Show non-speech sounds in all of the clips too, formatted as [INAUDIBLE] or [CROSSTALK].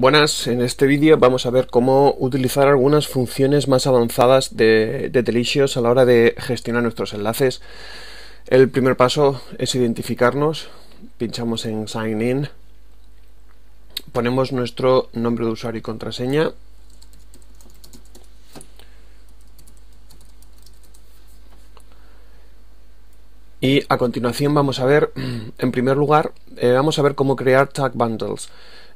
Buenas, en este vídeo vamos a ver cómo utilizar algunas funciones más avanzadas de, Delicious a la hora de gestionar nuestros enlaces. El primer paso es identificarnos, pinchamos en Sign In, ponemos nuestro nombre de usuario y contraseña, y a continuación vamos a ver, [CLEARS THROAT] en primer lugar, eh, vamos a ver cómo crear Tag Bundles.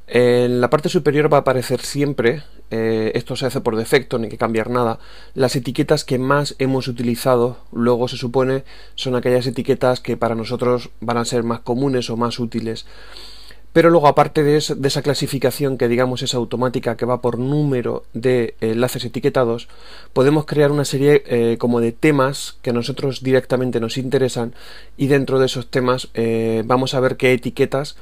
En la parte superior va a aparecer siempre, eh, esto se hace por defecto, no hay que cambiar nada, las etiquetas que más hemos utilizado, luego se supone son aquellas etiquetas que para nosotros van a ser más comunes o más útiles. Pero luego, aparte de, esa clasificación que digamos es automática, que va por número de enlaces eh, etiquetados, podemos crear una serie eh, como de temas que a nosotros directamente nos interesan y dentro de esos temas eh, vamos a ver qué etiquetas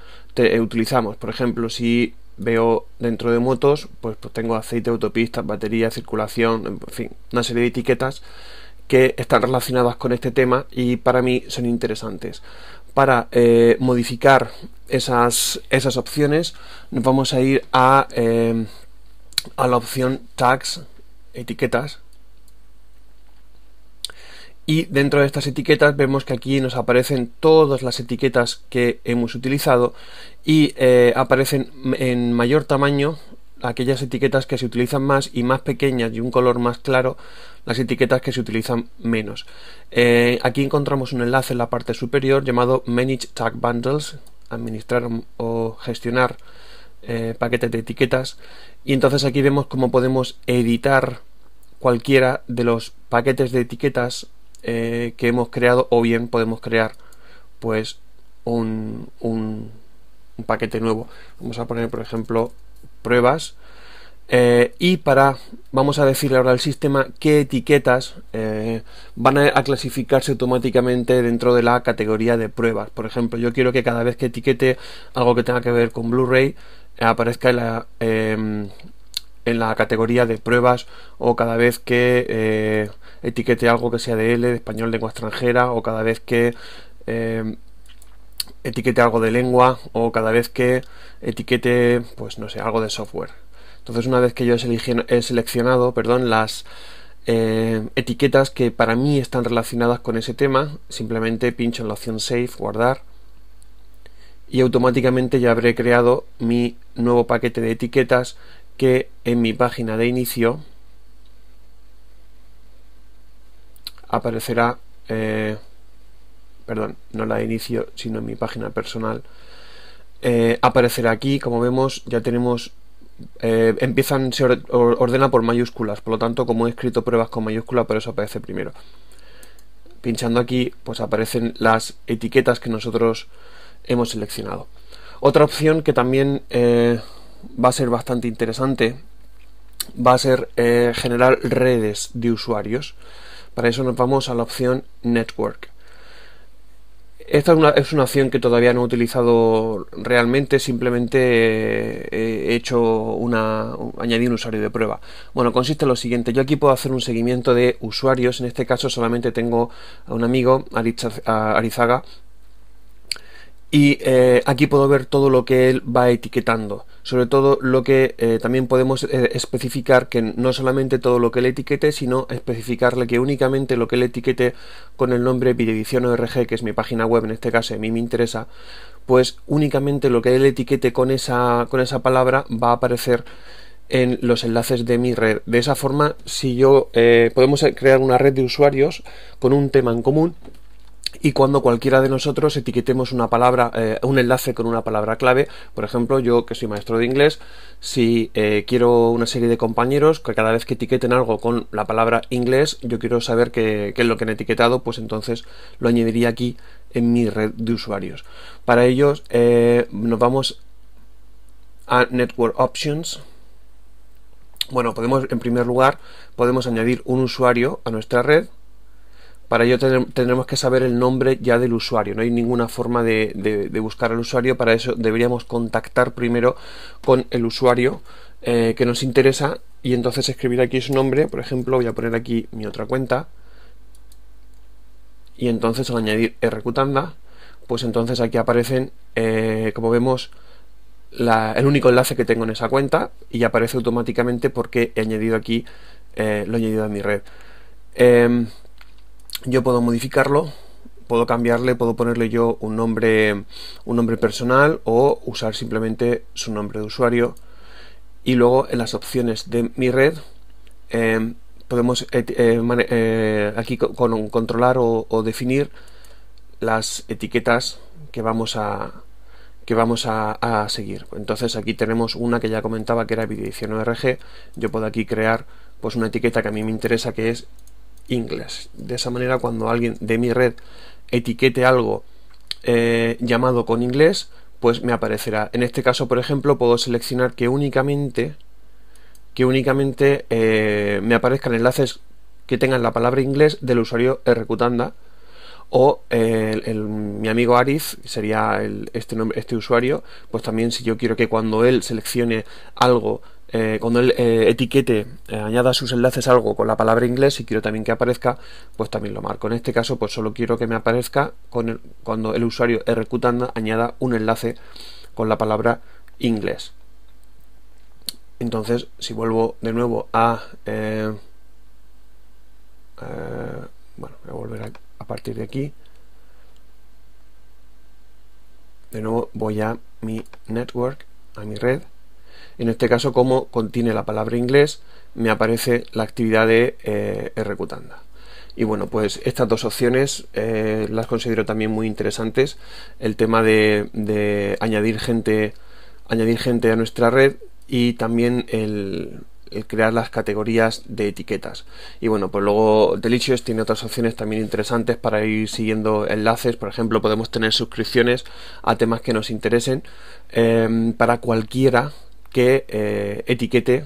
utilizamos. Por ejemplo, si veo dentro de motos, pues, pues tengo aceite, autopista batería, circulación, en fin, una serie de etiquetas que están relacionadas con este tema y para mí son interesantes para eh, modificar esas, opciones, nos vamos a ir a, em, a la opción tags, etiquetas. Y dentro de estas etiquetas vemos que aquí nos aparecen todas las etiquetas que hemos utilizado y eh, aparecen en mayor tamaño aquellas etiquetas que se utilizan más y más pequeñas y un color más claro, las etiquetas que se utilizan menos. Eh, aquí encontramos un enlace en la parte superior llamado Manage Tag Bundles, administrar o gestionar eh, paquetes de etiquetas. Y entonces aquí vemos cómo podemos editar cualquiera de los paquetes de etiquetas eh, que hemos creado o bien podemos crear pues un paquete nuevo. Vamos a poner por ejemplo pruebas eh, y para, vamos a decirle ahora al sistema qué etiquetas eh, van a, clasificarse automáticamente dentro de la categoría de pruebas. Por ejemplo, yo quiero que cada vez que etiquete algo que tenga que ver con Blu-ray eh, aparezca en la, em, en la categoría de pruebas o cada vez que etiquete algo que sea de L, de español, lengua extranjera o cada vez que em, etiquete algo de lengua o cada vez que etiquete, pues no sé, algo de software. Entonces, una vez que yo he seleccionado, perdón, las eh, etiquetas que para mí están relacionadas con ese tema, simplemente pincho en la opción Save, guardar, y automáticamente ya habré creado mi nuevo paquete de etiquetas que en mi página de inicio aparecerá eh, perdón, no la de inicio, sino en mi página personal, eh, aparecerá aquí, como vemos, ya tenemos, eh, empiezan, se ordena por mayúsculas, por lo tanto, como he escrito pruebas con mayúsculas, por eso aparece primero. Pinchando aquí, pues aparecen las etiquetas que nosotros hemos seleccionado. Otra opción que también eh, va a ser bastante interesante va a ser generar redes de usuarios. Para eso nos vamos a la opción Network. Esta es una, opción que todavía no he utilizado realmente, simplemente eh, he hecho una, añadir un usuario de prueba. Bueno, consiste en lo siguiente, yo aquí puedo hacer un seguimiento de usuarios, en este caso solamente tengo a un amigo, Arizaga, y eh, aquí puedo ver todo lo que él va etiquetando sobre todo lo que eh, también podemos eh, especificar que no solamente todo lo que le etiquete, sino especificarle que únicamente lo que le etiquete con el nombre Videoedición ORG, que es mi página web en este caso, a mí me interesa, pues únicamente lo que él etiquete con esa, con esa palabra va a aparecer en los enlaces de mi red. De esa forma, si yo eh, podemos crear una red de usuarios con un tema en común, y cuando cualquiera de nosotros etiquetemos una palabra, eh, un enlace con una palabra clave. Por ejemplo, yo que soy maestro de inglés, si eh, quiero una serie de compañeros que cada vez que etiqueten algo con la palabra inglés, yo quiero saber qué, es lo que han etiquetado, pues entonces lo añadiría aquí en mi red de usuarios. Para ellos eh, nos vamos a Network Options. Bueno, podemos en primer lugar podemos añadir un usuario a nuestra red para ello tendremos que saber el nombre ya del usuario. No hay ninguna forma de, buscar al usuario. Para eso deberíamos contactar primero con el usuario eh, que nos interesa y entonces escribir aquí su nombre. Por ejemplo, voy a poner aquí mi otra cuenta. Y entonces al añadir rqtanda, pues entonces aquí aparecen, eh, como vemos, el único enlace que tengo en esa cuenta y aparece automáticamente porque he añadido aquí, eh, lo he añadido a mi red. Em, yo puedo modificarlo, puedo cambiarle, puedo ponerle yo un nombre, un nombre personal o usar simplemente su nombre de usuario. Y luego en las opciones de mi red eh, podemos eh, eh, aquí con, controlar o, definir las etiquetas que vamos a, que vamos a, seguir. Entonces aquí tenemos una que ya comentaba que era video edición Yo puedo aquí crear pues una etiqueta que a mí me interesa que es inglés. De esa manera, cuando alguien de mi red etiquete algo eh, llamado con inglés, pues me aparecerá. En este caso, por ejemplo, puedo seleccionar que únicamente que únicamente eh, me aparezcan enlaces que tengan la palabra inglés del usuario rcutanda o eh, el, mi amigo Ariz sería este, este usuario pues también si yo quiero que cuando él seleccione algo eh, cuando el eh, etiquete, eh, añada sus enlaces algo con la palabra inglés, y quiero también que aparezca, pues también lo marco. En este caso, pues solo quiero que me aparezca cuando el usuario rqtanda añada un enlace con la palabra inglés. Entonces, si vuelvo de nuevo a... bueno, voy a volver a partir de aquí. De nuevo voy a mi network, a mi red en este caso, como contiene la palabra inglés, me aparece la actividad de eh, Y bueno, pues estas dos opciones eh, las considero también muy interesantes. El tema de, añadir, gente, añadir gente a nuestra red y también el, crear las categorías de etiquetas. Y bueno, pues luego Delicious tiene otras opciones también interesantes para ir siguiendo enlaces. Por ejemplo, podemos tener suscripciones a temas que nos interesen em, para cualquiera que eh, etiquete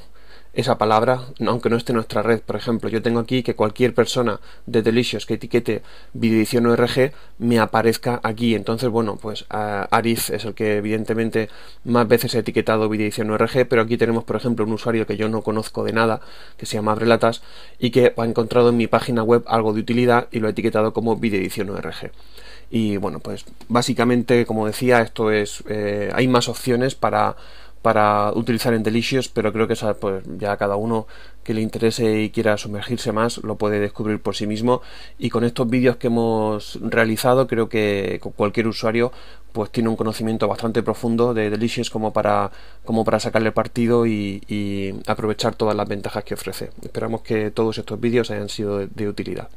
esa palabra, aunque no esté en nuestra red. Por ejemplo, yo tengo aquí que cualquier persona de Delicious que etiquete videoedición ORG me aparezca aquí. Entonces, bueno, pues Ariz es el que evidentemente más veces ha etiquetado videoedición ORG, pero aquí tenemos, por ejemplo, un usuario que yo no conozco de nada, que se llama Abrelatas, y que ha encontrado en mi página web algo de utilidad y lo ha etiquetado como videoedición ORG. Y bueno, pues básicamente, como decía, esto es... Eh, hay más opciones para para utilizar en Delicious, pero creo que pues, ya cada uno que le interese y quiera sumergirse más lo puede descubrir por sí mismo. Y con estos vídeos que hemos realizado, creo que cualquier usuario pues tiene un conocimiento bastante profundo de Delicious como para, como para sacarle partido y, aprovechar todas las ventajas que ofrece. Esperamos que todos estos vídeos hayan sido de utilidad.